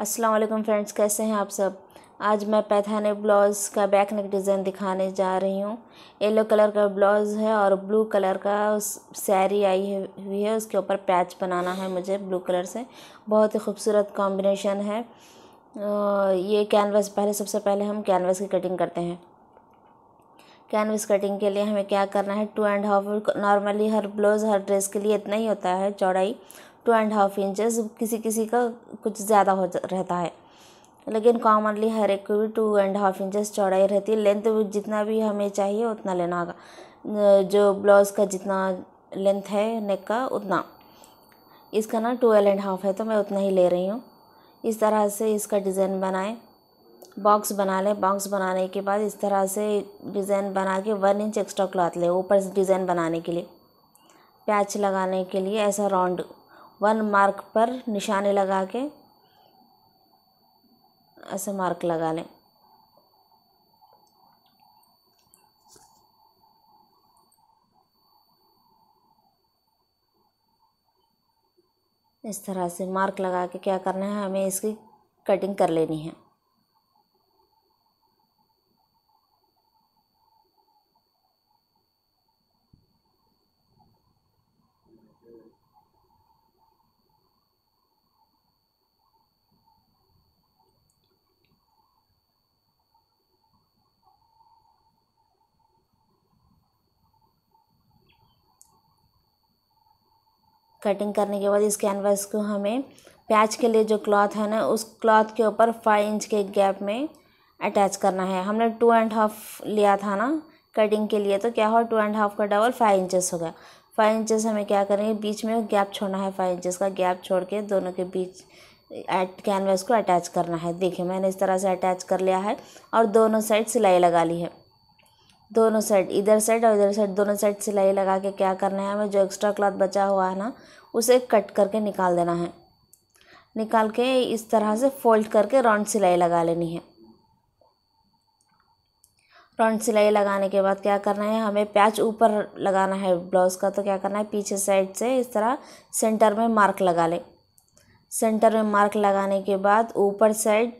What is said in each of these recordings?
अस्सलाम वालेकुम फ्रेंड्स कैसे हैं आप सब आज मैं पैथाने ब्लाउज़ का बैक नेक डिज़ाइन दिखाने जा रही हूँ येलो कलर का ब्लाउज़ है और ब्लू कलर का उस सैरी आई हुई है उसके ऊपर पैच बनाना है मुझे ब्लू कलर से बहुत ही खूबसूरत कॉम्बिनेशन है ये कैनवास पहले सबसे पहले हम कैनवास की कटिंग करते हैं कैनवस कटिंग के लिए हमें क्या करना है टू एंड हाफ नॉर्मली हर ब्लाउज़ हर ड्रेस के लिए इतना ही होता है चौड़ाई टू एंड हाफ इंचेस किसी किसी का कुछ ज़्यादा हो रहता है लेकिन कॉमनली हर एक भी टू एंड हाफ इंचेस चौड़ाई रहती है लेंथ भी जितना भी हमें चाहिए उतना लेना होगा जो ब्लाउज़ का जितना लेंथ है नेक का उतना इसका ना ट्वेल्व एंड हाफ है तो मैं उतना ही ले रही हूँ इस तरह से इसका डिज़ाइन बनाए बॉक्स बना लें बॉक्स बनाने के बाद इस तरह से डिज़ाइन बना के वन इंच एक्स्ट्रा क्लॉथ लें ऊपर से डिज़ाइन बनाने के लिए पैच लगाने के लिए ऐसा राउंड वन मार्क पर निशाने लगा के ऐसे मार्क लगा लें इस तरह से मार्क लगा के क्या करना है हमें इसकी कटिंग कर लेनी है कटिंग करने के बाद इस कैनवास को हमें प्याज के लिए जो क्लॉथ है ना उस क्लॉथ के ऊपर फाइव इंच के गैप में अटैच करना है हमने टू एंड हाफ लिया था ना कटिंग के लिए तो क्या हो टू एंड हाफ का डबल फाइव इंचेस गया फाइव इंचेस हमें क्या करेंगे बीच में गैप छोड़ना है फाइव इंचेस का गैप छोड़ के दोनों के बीच एट कैनवास को अटैच करना है देखिए मैंने इस तरह से अटैच कर लिया है और दोनों साइड सिलाई लगा ली है दोनों साइड इधर साइड और इधर साइड दोनों साइड सिलाई लगा के क्या करना है हमें जो एक्स्ट्रा क्लॉथ बचा हुआ है ना उसे कट करके निकाल देना है निकाल के इस तरह से फोल्ड करके राउंड सिलाई लगा लेनी है राउंड सिलाई लगाने के बाद क्या करना है हमें पैच ऊपर लगाना है ब्लाउज़ का तो क्या करना है पीछे साइड से इस तरह सेंटर में मार्क लगा ले सेंटर में मार्क लगाने के बाद ऊपर साइड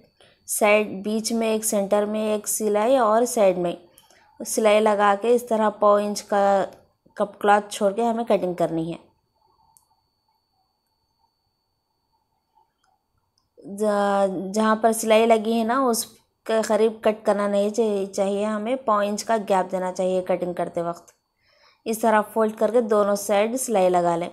साइड बीच में एक सेंटर में एक सिलाई और साइड में सिलाई लगा के इस तरह पौ इंच का कप क्लॉथ छोड़ के हमें कटिंग करनी है जहाँ पर सिलाई लगी है ना उसके करीब कट करना नहीं चाहिए हमें पौ इंच का गैप देना चाहिए कटिंग करते वक्त इस तरह फोल्ड करके दोनों साइड सिलाई लगा लें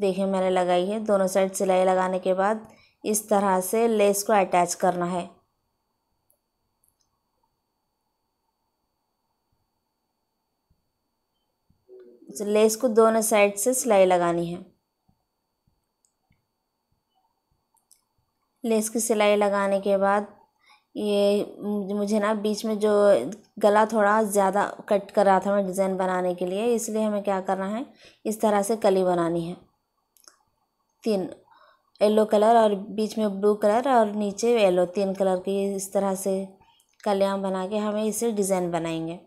देखिए मैंने लगाई है दोनों साइड सिलाई लगाने के बाद इस तरह से लेस को अटैच करना है लेस को दोनों साइड से सिलाई लगानी है लेस की सिलाई लगाने के बाद ये मुझे ना बीच में जो गला थोड़ा ज़्यादा कट कर रहा था मैं डिज़ाइन बनाने के लिए इसलिए हमें क्या करना है इस तरह से कली बनानी है तीन येलो कलर और बीच में ब्लू कलर और नीचे येलो तीन कलर की इस तरह से कलियाँ बना के हमें इसे डिज़ाइन बनाएंगे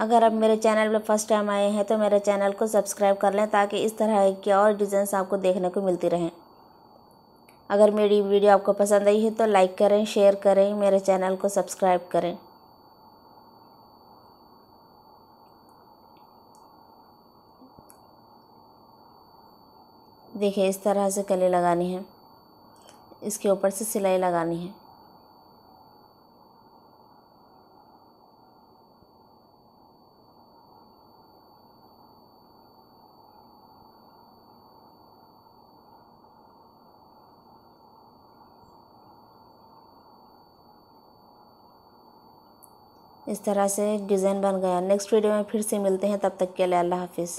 अगर आप मेरे चैनल पर फर्स्ट टाइम आए हैं तो मेरे चैनल को सब्सक्राइब कर लें ताकि इस तरह के और डिज़ाइंस आपको देखने को मिलती रहें अगर मेरी वीडियो आपको पसंद आई है तो लाइक करें शेयर करें मेरे चैनल को सब्सक्राइब करें देखिए इस तरह से कली लगानी है इसके ऊपर से सिलाई लगानी है इस तरह से डिज़ाइन बन गया नेक्स्ट वीडियो में फिर से मिलते हैं तब तक के लिए अल्लाह हाफिज़